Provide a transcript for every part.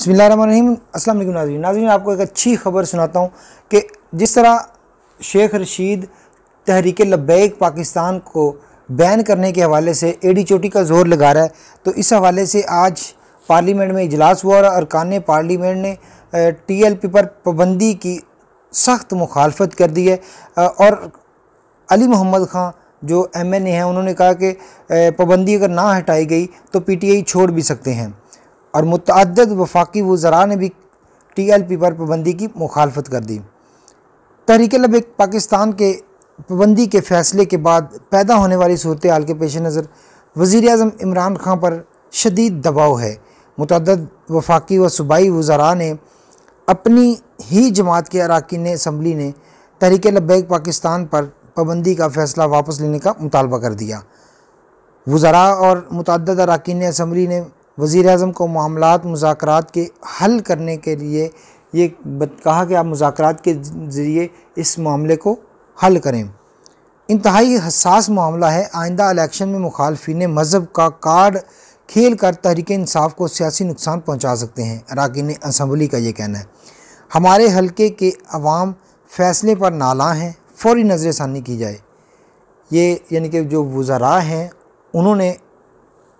बसमीम असल नाजरीन नाजरीन आपको एक अच्छी खबर सुनाता हूँ कि जिस तरह शेख रशीद तहरीक लबैक पाकिस्तान को बैन करने के हवाले से एडी चोटी का जोर लगा रहा है तो इस हवाले से आज पार्लियामेंट में इजलास हुआ और अरकान पार्लियामेंट ने टी एल पी पर पाबंदी की सख्त मुखालफत कर दी है और अली मोहम्मद ख़ान जो एम एन ए हैं उन्होंने कहा कि पाबंदी अगर ना हटाई गई तो पी टी आई छोड़ भी सकते हैं और मतद वफाकी वज़रा ने भी टी एल पी पर पाबंदी की मुखालफत कर दी तहरीक लब पाकिस्तान के पाबंदी के फैसले के बाद पैदा होने वाली सूरत हाल के पेश नज़र वज़ी अजम इमरान खां पर शदीद दबाव है मतद वफाकी व सूबाई वज़रा ने अपनी ही जमात के अरकान इसम्बली ने तहरीक लबैक पाकिस्तान पर पाबंदी का फैसला वापस लेने का मुतालबा कर दिया वज़रा और मतद अरकान इसम्बली ने वज़ी अजम को मामला मुजाकर के हल करने के लिए ये कहा कि आप मुजाकर के ज़रिए इस मामले को हल करें इंतहाई हसास मामला है आइंदा इलेक्शन में मुखालफी मज़हब का कार्ड खेल कर तहरीक इंसाफ को सियासी नुकसान पहुँचा सकते हैं अरकान असम्बली का ये कहना है हमारे हल्के के अवाम फैसले पर नाला हैं फौरी नज़र षानी की जाए ये यानी कि जो वज़रा हैं उन्होंने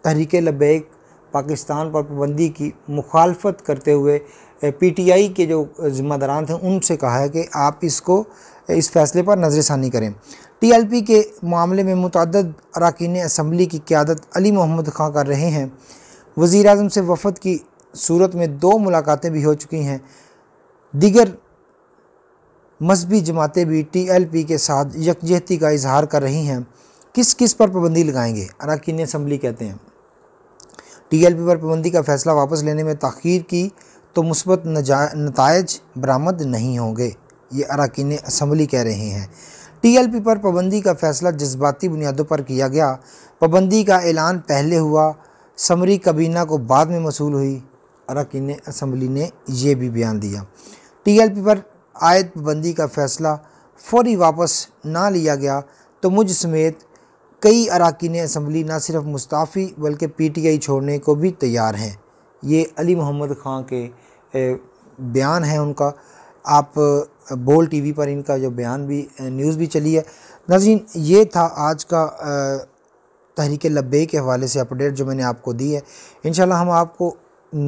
तहरीक लबैक पाकिस्तान पर पाबंदी की मुखालफत करते हुए पीटीआई के जो ज़िम्मेदारान थे उनसे कहा है कि आप इसको इस फैसले पर नज़रसानी करें टीएलपी के मामले में मुतद अरकान असम्बली की क्यादत अली मोहम्मद खां कर रहे हैं वज़ी अजम से वफद की सूरत में दो मुलाकातें भी हो चुकी हैं दीगर मजहबी जमातें भी टीएलपी के साथ यकजहती का इजहार कर रही हैं किस किस पर पाबंदी लगाएंगे अरकान असम्बली कहते हैं पी पर पाबंदी का फैसला वापस लेने में तखीर की तो मुस्बत नतज बरामद नहीं होंगे ये अरकान असम्बली कह रहे हैं पी पर पाबंदी का फैसला जज्बाती बुनियादों पर किया गया पाबंदी का ऐलान पहले हुआ समरी काबीना को बाद में मसूल हुई अरकान असम्बली ने यह भी बयान दिया पी पर आयद पाबंदी का फैसला फौरी वापस ना लिया गया तो मुझ समेत कई अरकान असम्बली न सिर्फ मुस्ताफ़ी बल्कि पी टी आई छोड़ने को भी तैयार हैं ये अली मोहम्मद ख़ां के बयान हैं उनका आप बोल टी वी पर इनका जो बयान भी न्यूज़ भी चली है नाजीन ये था आज का तहरीक लब्बे के हवाले से अपडेट जो मैंने आपको दी है इन हम आपको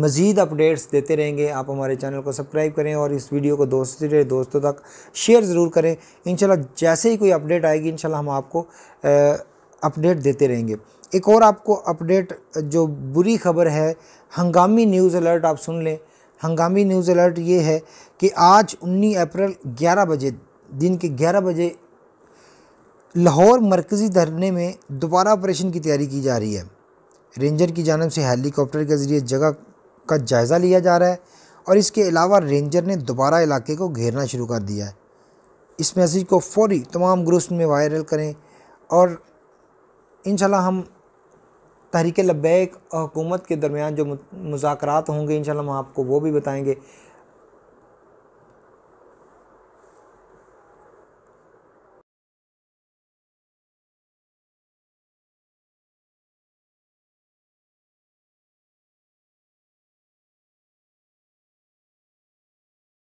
मज़ीद अपडेट्स देते रहेंगे आप हमारे चैनल को सब्सक्राइब करें और इस वीडियो को दोस्तों दोस्तों तक शेयर ज़रूर करें इन जैसे ही कोई अपडेट आएगी इन हम आपको आ, अपडेट देते रहेंगे एक और आपको अपडेट जो बुरी खबर है हंगामी न्यूज़ अलर्ट आप सुन लें हंगामी न्यूज़ अलर्ट ये है कि आज 19 अप्रैल 11 बजे दिन के 11 बजे लाहौर मरकज़ी धरने में दोबारा ऑपरेशन की तैयारी की जा रही है रेंजर की जानब से हेलीकॉप्टर के ज़रिए जगह का जायज़ा लिया जा रहा है और इसके अलावा रेंजर ने दोबारा इलाके को घेरना शुरू कर दिया है इस मैसेज को फौरी तमाम ग्रुप्स में वायरल करें और इन हम तहरीक लब्बैक और हुकूमत के दरमियान जो मुजाकर होंगे इन हम आपको वो भी बताएँगे